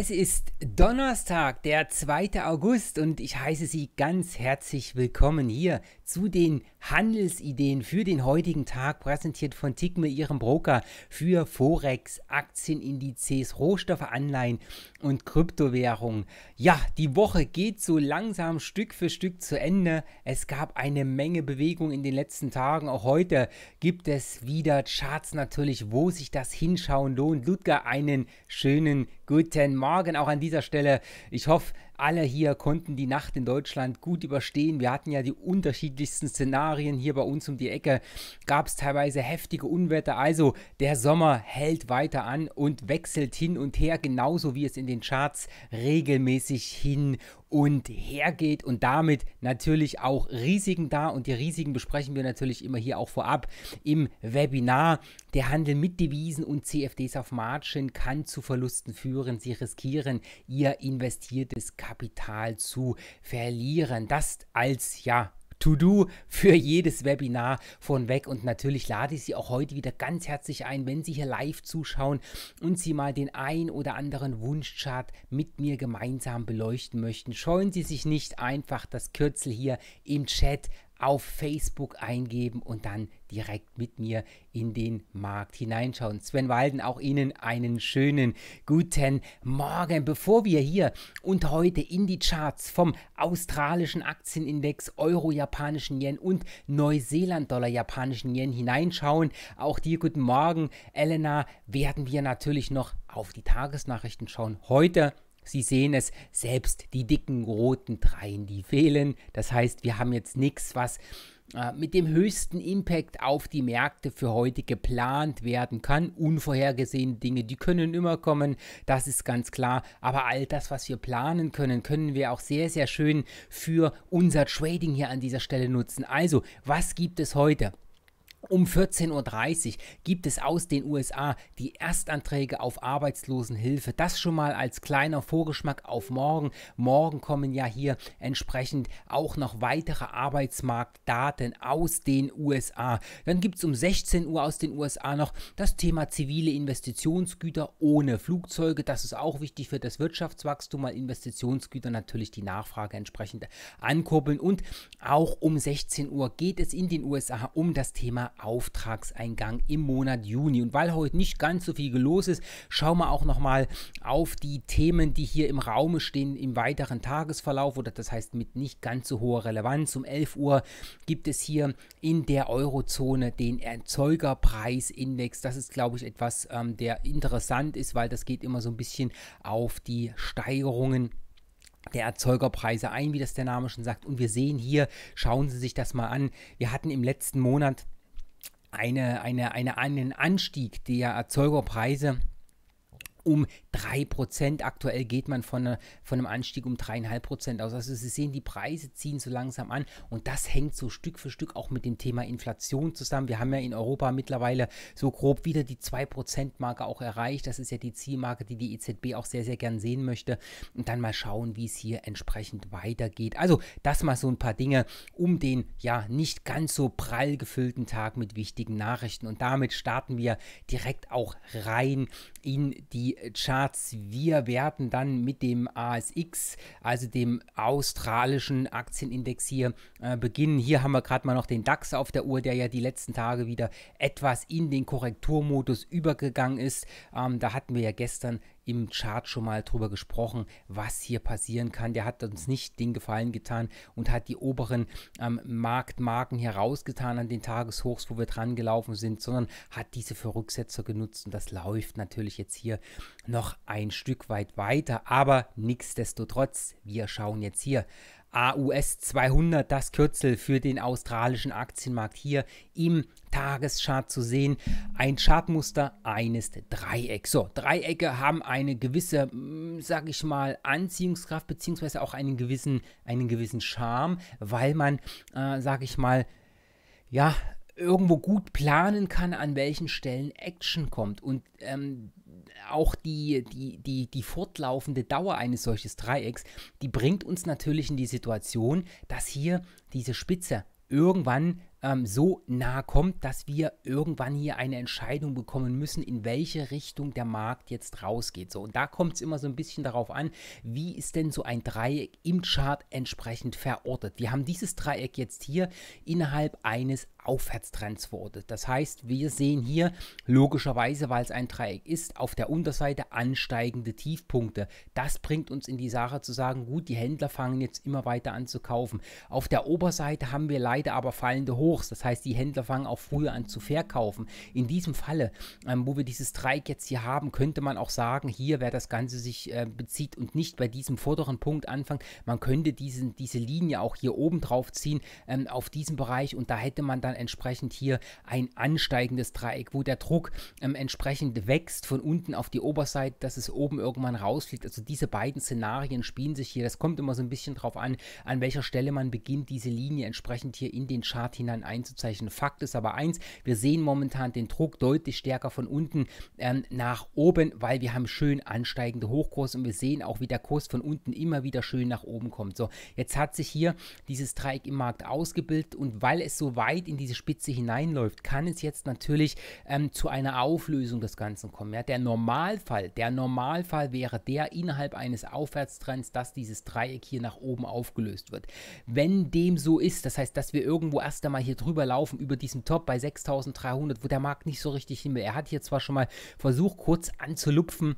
Es ist Donnerstag, der 2. August und ich heiße Sie ganz herzlich willkommen hier zu den Handelsideen für den heutigen Tag, präsentiert von Tigme, ihrem Broker für Forex, Aktienindizes, Rohstoffe, Anleihen und Kryptowährungen. Ja, die Woche geht so langsam Stück für Stück zu Ende. Es gab eine Menge Bewegung in den letzten Tagen. Auch heute gibt es wieder Charts natürlich, wo sich das hinschauen lohnt. Ludger, einen schönen guten Morgen auch an dieser Stelle. Ich hoffe, alle hier konnten die Nacht in Deutschland gut überstehen. Wir hatten ja die unterschiedlichsten Szenarien hier bei uns um die Ecke. Gab es teilweise heftige Unwetter. Also der Sommer hält weiter an und wechselt hin und her, genauso wie es in den Charts regelmäßig hin und hergeht und damit natürlich auch Risiken da und die Risiken besprechen wir natürlich immer hier auch vorab im Webinar. Der Handel mit Devisen und CFDs auf Margin kann zu Verlusten führen. Sie riskieren ihr investiertes Kapital zu verlieren. Das als ja To-Do für jedes Webinar von weg. Und natürlich lade ich Sie auch heute wieder ganz herzlich ein, wenn Sie hier live zuschauen und Sie mal den ein oder anderen Wunschchart mit mir gemeinsam beleuchten möchten. Scheuen Sie sich nicht einfach das Kürzel hier im Chat auf Facebook eingeben und dann direkt mit mir in den Markt hineinschauen. Sven Walden, auch Ihnen einen schönen guten Morgen. Bevor wir hier und heute in die Charts vom australischen Aktienindex, Euro-Japanischen Yen und Neuseeland-Dollar japanischen Yen hineinschauen, auch dir guten Morgen, Elena, werden wir natürlich noch auf die Tagesnachrichten schauen. Heute Sie sehen es, selbst die dicken roten Dreien, die fehlen. Das heißt, wir haben jetzt nichts, was äh, mit dem höchsten Impact auf die Märkte für heute geplant werden kann. Unvorhergesehene Dinge, die können immer kommen, das ist ganz klar. Aber all das, was wir planen können, können wir auch sehr, sehr schön für unser Trading hier an dieser Stelle nutzen. Also, was gibt es heute? Um 14.30 Uhr gibt es aus den USA die Erstanträge auf Arbeitslosenhilfe. Das schon mal als kleiner Vorgeschmack auf morgen. Morgen kommen ja hier entsprechend auch noch weitere Arbeitsmarktdaten aus den USA. Dann gibt es um 16 Uhr aus den USA noch das Thema zivile Investitionsgüter ohne Flugzeuge. Das ist auch wichtig für das Wirtschaftswachstum, weil Investitionsgüter natürlich die Nachfrage entsprechend ankurbeln. Und auch um 16 Uhr geht es in den USA um das Thema Auftragseingang im Monat Juni. Und weil heute nicht ganz so viel los ist, schauen wir auch nochmal auf die Themen, die hier im Raum stehen im weiteren Tagesverlauf oder das heißt mit nicht ganz so hoher Relevanz. Um 11 Uhr gibt es hier in der Eurozone den Erzeugerpreisindex. Das ist, glaube ich, etwas, ähm, der interessant ist, weil das geht immer so ein bisschen auf die Steigerungen der Erzeugerpreise ein, wie das der Name schon sagt. Und wir sehen hier, schauen Sie sich das mal an, wir hatten im letzten Monat eine, eine, eine, einen Anstieg der Erzeugerpreise um 3%. Aktuell geht man von, eine, äh, von einem Anstieg um 3,5% aus. Also Sie sehen, die Preise ziehen so langsam an und das hängt so Stück für Stück auch mit dem Thema Inflation zusammen. Wir haben ja in Europa mittlerweile so grob wieder die 2%-Marke auch erreicht. Das ist ja die Zielmarke, die die EZB auch sehr, sehr gern sehen möchte. Und dann mal schauen, wie es hier entsprechend weitergeht. Also das mal so ein paar Dinge um den ja nicht ganz so prall gefüllten Tag mit wichtigen Nachrichten. Und damit starten wir direkt auch rein in die Charts. Wir werden dann mit dem ASX, also dem australischen Aktienindex hier, äh, beginnen. Hier haben wir gerade mal noch den DAX auf der Uhr, der ja die letzten Tage wieder etwas in den Korrekturmodus übergegangen ist. Ähm, da hatten wir ja gestern im Chart schon mal drüber gesprochen, was hier passieren kann. Der hat uns nicht den Gefallen getan und hat die oberen ähm, Marktmarken herausgetan an den Tageshochs, wo wir dran gelaufen sind, sondern hat diese für Rücksetzer genutzt und das läuft natürlich jetzt hier noch ein Stück weit weiter. Aber nichtsdestotrotz, wir schauen jetzt hier AUS 200, das Kürzel für den australischen Aktienmarkt hier im Tageschart zu sehen. Ein Chartmuster eines Dreiecks. So, Dreiecke haben eine gewisse, hm, sag ich mal, Anziehungskraft beziehungsweise auch einen gewissen, einen gewissen Charme, weil man, äh, sag ich mal, ja, irgendwo gut planen kann, an welchen Stellen Action kommt. Und ähm, auch die, die, die, die fortlaufende Dauer eines solches Dreiecks, die bringt uns natürlich in die Situation, dass hier diese Spitze irgendwann ähm, so nah kommt, dass wir irgendwann hier eine Entscheidung bekommen müssen, in welche Richtung der Markt jetzt rausgeht. So, und da kommt es immer so ein bisschen darauf an, wie ist denn so ein Dreieck im Chart entsprechend verortet. Wir haben dieses Dreieck jetzt hier innerhalb eines Aufwärtstrends verortet. Das heißt, wir sehen hier logischerweise, weil es ein Dreieck ist, auf der Unterseite ansteigende Tiefpunkte. Das bringt uns in die Sache zu sagen, gut, die Händler fangen jetzt immer weiter an zu kaufen. Auf der Oberseite haben wir leider aber fallende Hoch Hochs. Das heißt, die Händler fangen auch früher an zu verkaufen. In diesem Falle, ähm, wo wir dieses Dreieck jetzt hier haben, könnte man auch sagen, hier, wer das Ganze sich äh, bezieht und nicht bei diesem vorderen Punkt anfangen, man könnte diesen, diese Linie auch hier oben drauf ziehen ähm, auf diesem Bereich und da hätte man dann entsprechend hier ein ansteigendes Dreieck, wo der Druck ähm, entsprechend wächst von unten auf die Oberseite, dass es oben irgendwann rausfliegt. Also diese beiden Szenarien spielen sich hier. Das kommt immer so ein bisschen drauf an, an welcher Stelle man beginnt, diese Linie entsprechend hier in den Chart hinein ein einzuzeichnen. Fakt ist aber eins, wir sehen momentan den Druck deutlich stärker von unten ähm, nach oben, weil wir haben schön ansteigende Hochkurse und wir sehen auch, wie der Kurs von unten immer wieder schön nach oben kommt. So, jetzt hat sich hier dieses Dreieck im Markt ausgebildet und weil es so weit in diese Spitze hineinläuft, kann es jetzt natürlich ähm, zu einer Auflösung des Ganzen kommen. Ja? Der Normalfall, der Normalfall wäre der innerhalb eines Aufwärtstrends, dass dieses Dreieck hier nach oben aufgelöst wird. Wenn dem so ist, das heißt, dass wir irgendwo erst einmal hier hier drüber laufen, über diesem Top bei 6300, wo der Markt nicht so richtig hin will. Er hat hier zwar schon mal versucht, kurz anzulupfen,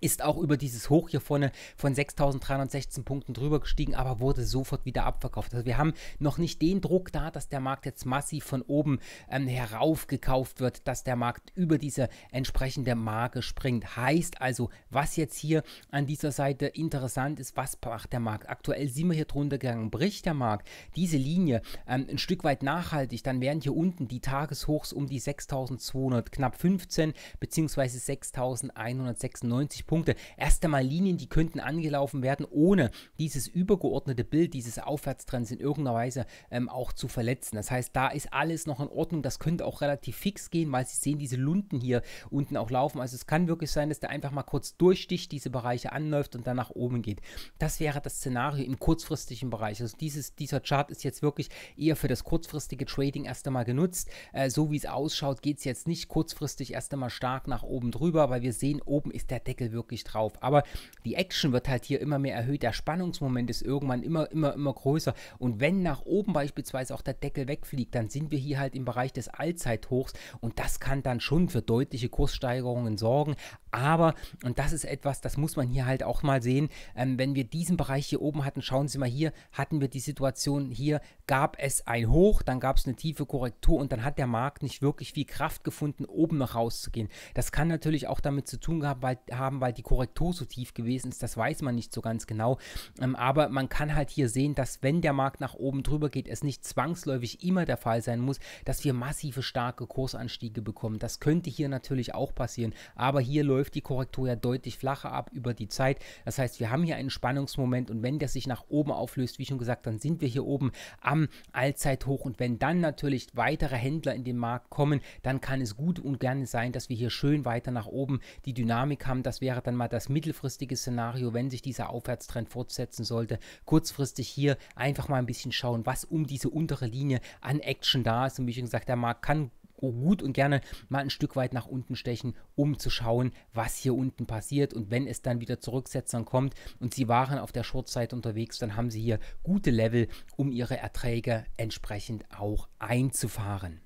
ist auch über dieses Hoch hier vorne von 6.316 Punkten drüber gestiegen, aber wurde sofort wieder abverkauft. Also wir haben noch nicht den Druck da, dass der Markt jetzt massiv von oben ähm, heraufgekauft wird, dass der Markt über diese entsprechende Marke springt. Heißt also, was jetzt hier an dieser Seite interessant ist, was macht der Markt? Aktuell sind wir hier drunter gegangen, bricht der Markt diese Linie ähm, ein Stück weit nachhaltig, dann wären hier unten die Tageshochs um die 6.200 knapp 15 bzw. 6.196 Punkte. Erst einmal Linien, die könnten angelaufen werden, ohne dieses übergeordnete Bild, dieses Aufwärtstrends in irgendeiner Weise ähm, auch zu verletzen. Das heißt, da ist alles noch in Ordnung. Das könnte auch relativ fix gehen, weil Sie sehen diese Lunden hier unten auch laufen. Also es kann wirklich sein, dass der einfach mal kurz durchsticht, diese Bereiche anläuft und dann nach oben geht. Das wäre das Szenario im kurzfristigen Bereich. Also dieses, dieser Chart ist jetzt wirklich eher für das kurzfristige Trading erst einmal genutzt. Äh, so wie es ausschaut, geht es jetzt nicht kurzfristig erst einmal stark nach oben drüber, weil wir sehen, oben ist der Deckel wirklich wirklich drauf. Aber die Action wird halt hier immer mehr erhöht, der Spannungsmoment ist irgendwann immer, immer, immer größer. Und wenn nach oben beispielsweise auch der Deckel wegfliegt, dann sind wir hier halt im Bereich des Allzeithochs und das kann dann schon für deutliche Kurssteigerungen sorgen. Aber, und das ist etwas, das muss man hier halt auch mal sehen, ähm, wenn wir diesen Bereich hier oben hatten, schauen Sie mal hier, hatten wir die Situation hier, gab es ein Hoch, dann gab es eine tiefe Korrektur und dann hat der Markt nicht wirklich viel Kraft gefunden, oben noch rauszugehen. Das kann natürlich auch damit zu tun gehabt, weil, haben, weil die Korrektur so tief gewesen ist, das weiß man nicht so ganz genau. Ähm, aber man kann halt hier sehen, dass wenn der Markt nach oben drüber geht, es nicht zwangsläufig immer der Fall sein muss, dass wir massive starke Kursanstiege bekommen. Das könnte hier natürlich auch passieren, aber hier läuft läuft die Korrektur ja deutlich flacher ab über die Zeit. Das heißt, wir haben hier einen Spannungsmoment und wenn der sich nach oben auflöst, wie schon gesagt, dann sind wir hier oben am Allzeithoch und wenn dann natürlich weitere Händler in den Markt kommen, dann kann es gut und gerne sein, dass wir hier schön weiter nach oben die Dynamik haben. Das wäre dann mal das mittelfristige Szenario, wenn sich dieser Aufwärtstrend fortsetzen sollte. Kurzfristig hier einfach mal ein bisschen schauen, was um diese untere Linie an Action da ist. Und wie schon gesagt, der Markt kann gut und gerne mal ein Stück weit nach unten stechen, um zu schauen, was hier unten passiert. Und wenn es dann wieder zu Rücksetzern kommt und Sie waren auf der Shortseite unterwegs, dann haben Sie hier gute Level, um Ihre Erträge entsprechend auch einzufahren.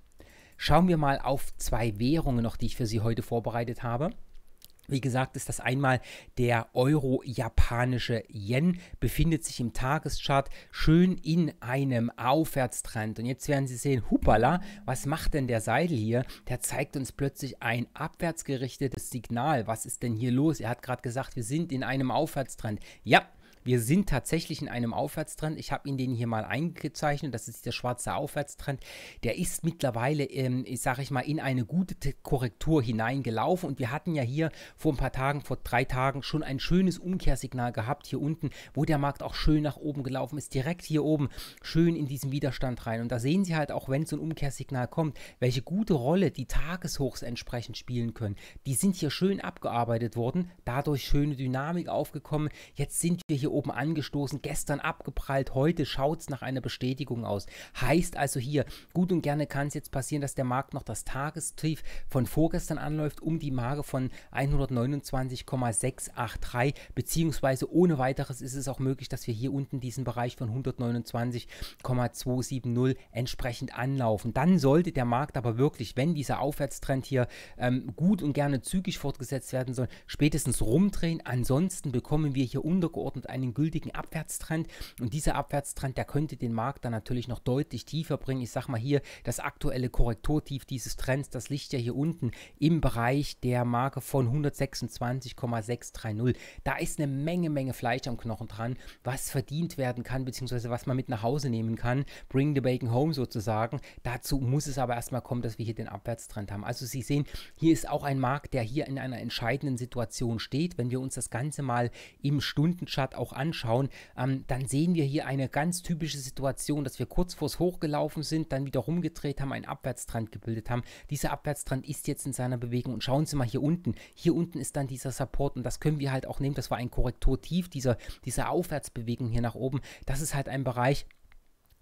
Schauen wir mal auf zwei Währungen noch, die ich für Sie heute vorbereitet habe. Wie gesagt, ist das einmal der Euro-japanische Yen, befindet sich im Tageschart schön in einem Aufwärtstrend. Und jetzt werden Sie sehen, hupala, was macht denn der Seidel hier? Der zeigt uns plötzlich ein abwärtsgerichtetes Signal. Was ist denn hier los? Er hat gerade gesagt, wir sind in einem Aufwärtstrend. Ja, wir sind tatsächlich in einem Aufwärtstrend. Ich habe Ihnen den hier mal eingezeichnet. Das ist der schwarze Aufwärtstrend. Der ist mittlerweile, ähm, ich sage ich mal, in eine gute Korrektur hineingelaufen. Und wir hatten ja hier vor ein paar Tagen, vor drei Tagen schon ein schönes Umkehrsignal gehabt hier unten, wo der Markt auch schön nach oben gelaufen ist. Direkt hier oben schön in diesen Widerstand rein. Und da sehen Sie halt auch, wenn so ein Umkehrsignal kommt, welche gute Rolle die Tageshochs entsprechend spielen können. Die sind hier schön abgearbeitet worden, dadurch schöne Dynamik aufgekommen. Jetzt sind wir hier oben oben angestoßen, gestern abgeprallt, heute schaut es nach einer Bestätigung aus. Heißt also hier, gut und gerne kann es jetzt passieren, dass der Markt noch das Tagestief von vorgestern anläuft, um die Marke von 129,683, beziehungsweise ohne weiteres ist es auch möglich, dass wir hier unten diesen Bereich von 129,270 entsprechend anlaufen. Dann sollte der Markt aber wirklich, wenn dieser Aufwärtstrend hier ähm, gut und gerne zügig fortgesetzt werden soll, spätestens rumdrehen. Ansonsten bekommen wir hier untergeordnet ein einen gültigen Abwärtstrend und dieser Abwärtstrend, der könnte den Markt dann natürlich noch deutlich tiefer bringen. Ich sage mal hier, das aktuelle Korrekturtief dieses Trends, das liegt ja hier unten im Bereich der Marke von 126,630. Da ist eine Menge, Menge Fleisch am Knochen dran, was verdient werden kann, beziehungsweise was man mit nach Hause nehmen kann. Bring the bacon home sozusagen. Dazu muss es aber erstmal kommen, dass wir hier den Abwärtstrend haben. Also Sie sehen, hier ist auch ein Markt, der hier in einer entscheidenden Situation steht. Wenn wir uns das Ganze mal im Stundenchart auch auch anschauen, ähm, dann sehen wir hier eine ganz typische Situation, dass wir kurz vors Hoch gelaufen sind, dann wieder rumgedreht haben, einen Abwärtstrend gebildet haben. Dieser Abwärtstrend ist jetzt in seiner Bewegung und schauen Sie mal hier unten. Hier unten ist dann dieser Support und das können wir halt auch nehmen. Das war ein Korrekturtief dieser, dieser Aufwärtsbewegung hier nach oben. Das ist halt ein Bereich,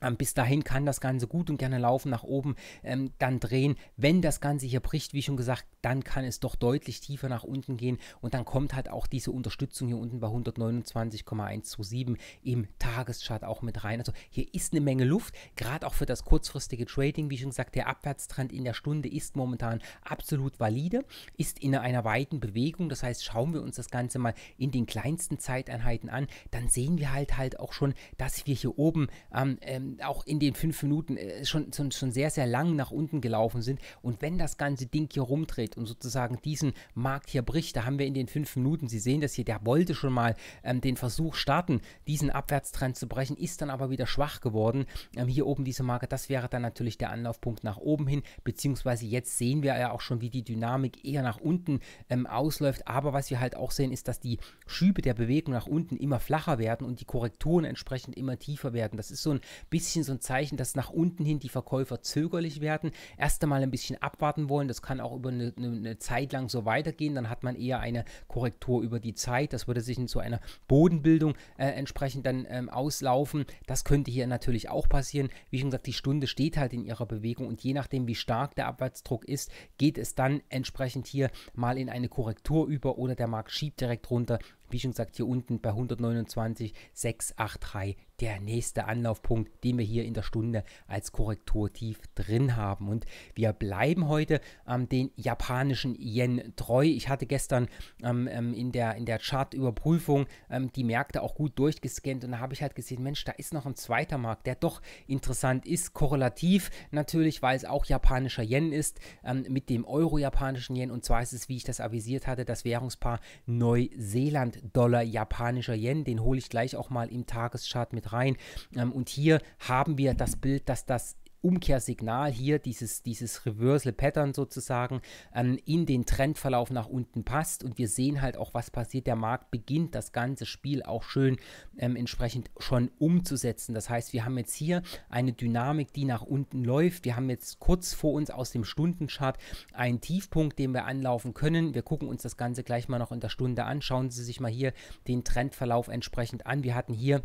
ähm, bis dahin kann das Ganze gut und gerne laufen, nach oben ähm, dann drehen. Wenn das Ganze hier bricht, wie schon gesagt, dann kann es doch deutlich tiefer nach unten gehen und dann kommt halt auch diese Unterstützung hier unten bei 129,127 im Tageschart auch mit rein. Also hier ist eine Menge Luft, gerade auch für das kurzfristige Trading. Wie schon gesagt, der Abwärtstrend in der Stunde ist momentan absolut valide, ist in einer weiten Bewegung. Das heißt, schauen wir uns das Ganze mal in den kleinsten Zeiteinheiten an, dann sehen wir halt halt auch schon, dass wir hier oben ähm, auch in den fünf Minuten äh, schon, schon, schon sehr, sehr lang nach unten gelaufen sind. Und wenn das ganze Ding hier rumdreht und sozusagen diesen Markt hier bricht, da haben wir in den fünf Minuten, Sie sehen das hier, der wollte schon mal ähm, den Versuch starten, diesen Abwärtstrend zu brechen, ist dann aber wieder schwach geworden. Ähm, hier oben diese Marke, das wäre dann natürlich der Anlaufpunkt nach oben hin, beziehungsweise jetzt sehen wir ja auch schon, wie die Dynamik eher nach unten ähm, ausläuft. Aber was wir halt auch sehen, ist, dass die Schübe der Bewegung nach unten immer flacher werden und die Korrekturen entsprechend immer tiefer werden. Das ist so ein bisschen bisschen so ein Zeichen, dass nach unten hin die Verkäufer zögerlich werden, erst einmal ein bisschen abwarten wollen. Das kann auch über eine, eine Zeit lang so weitergehen. Dann hat man eher eine Korrektur über die Zeit. Das würde sich in so einer Bodenbildung äh, entsprechend dann ähm, auslaufen. Das könnte hier natürlich auch passieren. Wie schon gesagt, die Stunde steht halt in ihrer Bewegung und je nachdem, wie stark der Abwärtsdruck ist, geht es dann entsprechend hier mal in eine Korrektur über oder der Markt schiebt direkt runter. Wie schon gesagt, hier unten bei 129,683 der nächste Anlaufpunkt, den wir hier in der Stunde als Korrekturtief drin haben. Und wir bleiben heute ähm, den japanischen Yen treu. Ich hatte gestern ähm, ähm, in der, in der Chartüberprüfung ähm, die Märkte auch gut durchgescannt und da habe ich halt gesehen, Mensch, da ist noch ein zweiter Markt, der doch interessant ist, korrelativ natürlich, weil es auch japanischer Yen ist, ähm, mit dem Euro-japanischen Yen. Und zwar ist es, wie ich das avisiert hatte, das Währungspaar Neuseeland-Dollar-japanischer Yen. Den hole ich gleich auch mal im Tageschart mit rein. Ähm, und hier haben wir das Bild, dass das Umkehrsignal hier, dieses, dieses Reversal Pattern sozusagen, ähm, in den Trendverlauf nach unten passt und wir sehen halt auch, was passiert. Der Markt beginnt das ganze Spiel auch schön ähm, entsprechend schon umzusetzen. Das heißt, wir haben jetzt hier eine Dynamik, die nach unten läuft. Wir haben jetzt kurz vor uns aus dem Stundenchart einen Tiefpunkt, den wir anlaufen können. Wir gucken uns das Ganze gleich mal noch in der Stunde an. Schauen Sie sich mal hier den Trendverlauf entsprechend an. Wir hatten hier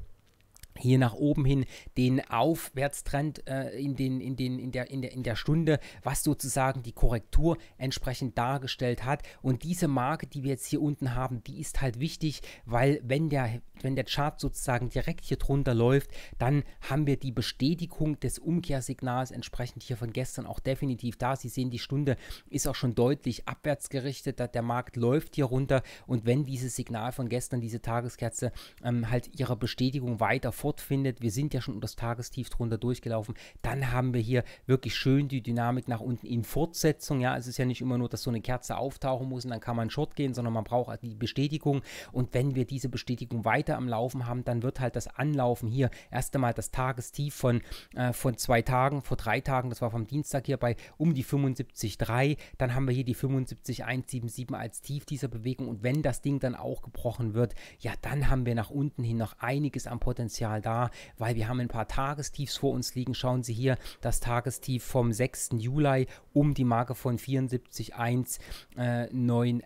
hier nach oben hin den Aufwärtstrend äh, in, den, in, den, in, der, in, der, in der Stunde, was sozusagen die Korrektur entsprechend dargestellt hat. Und diese Marke, die wir jetzt hier unten haben, die ist halt wichtig, weil wenn der, wenn der Chart sozusagen direkt hier drunter läuft, dann haben wir die Bestätigung des Umkehrsignals entsprechend hier von gestern auch definitiv da. Sie sehen, die Stunde ist auch schon deutlich abwärts gerichtet, der Markt läuft hier runter und wenn dieses Signal von gestern, diese Tageskerze ähm, halt ihre Bestätigung weiter sofort findet. Wir sind ja schon unter das Tagestief drunter durchgelaufen. Dann haben wir hier wirklich schön die Dynamik nach unten in Fortsetzung. Ja, es ist ja nicht immer nur, dass so eine Kerze auftauchen muss und dann kann man Short gehen, sondern man braucht die Bestätigung. Und wenn wir diese Bestätigung weiter am Laufen haben, dann wird halt das Anlaufen hier erst einmal das Tagestief von, äh, von zwei Tagen, vor drei Tagen, das war vom Dienstag hier bei um die 75,3. Dann haben wir hier die 75,177 als Tief dieser Bewegung. Und wenn das Ding dann auch gebrochen wird, ja, dann haben wir nach unten hin noch einiges an Potenzial Signal da, weil wir haben ein paar Tagestiefs vor uns liegen. Schauen Sie hier, das Tagestief vom 6. Juli um die Marke von 74,1, äh, 9,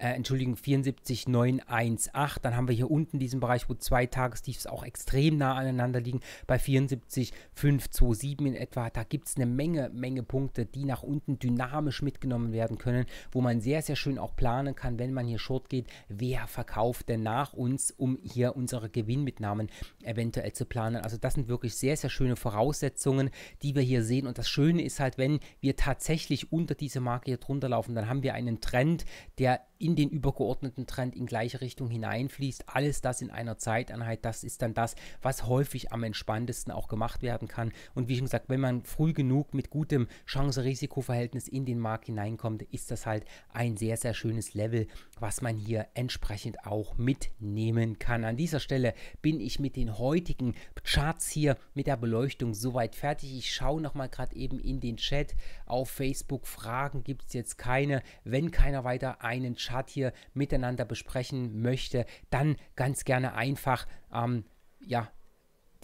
74,918. Äh, Dann haben wir hier unten diesen Bereich, wo zwei Tagestiefs auch extrem nah aneinander liegen, bei 74,527 in etwa. Da gibt es eine Menge, Menge Punkte, die nach unten dynamisch mitgenommen werden können, wo man sehr, sehr schön auch planen kann, wenn man hier short geht, wer verkauft denn nach uns, um hier unsere Gewinnmitnahmen eventuell zu planen. Also das sind wirklich sehr, sehr schöne Voraussetzungen, die wir hier sehen. Und das Schöne ist halt, wenn wir tatsächlich unter diese Marke hier drunter laufen, dann haben wir einen Trend, der in den übergeordneten Trend in gleiche Richtung hineinfließt. Alles das in einer Zeiteinheit, das ist dann das, was häufig am entspanntesten auch gemacht werden kann. Und wie schon gesagt, wenn man früh genug mit gutem Chance-Risiko-Verhältnis in den Markt hineinkommt, ist das halt ein sehr, sehr schönes Level, was man hier entsprechend auch mitnehmen kann. An dieser Stelle bin ich mit den heutigen Charts hier mit der Beleuchtung soweit fertig. Ich schaue nochmal gerade eben in den Chat auf Facebook. Fragen gibt es jetzt keine. Wenn keiner weiter einen Chat Chart hier miteinander besprechen möchte, dann ganz gerne einfach ähm, ja,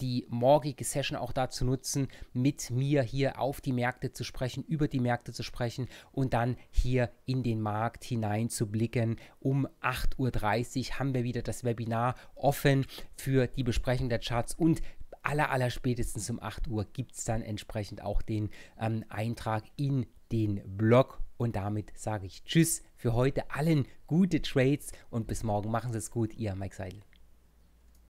die morgige Session auch dazu nutzen, mit mir hier auf die Märkte zu sprechen, über die Märkte zu sprechen und dann hier in den Markt hinein zu blicken. Um 8.30 Uhr haben wir wieder das Webinar offen für die Besprechung der Charts und aller, aller spätestens um 8 Uhr gibt es dann entsprechend auch den ähm, Eintrag in den Blog und damit sage ich Tschüss für heute allen gute Trades und bis morgen. Machen Sie es gut, Ihr Mike Seidel.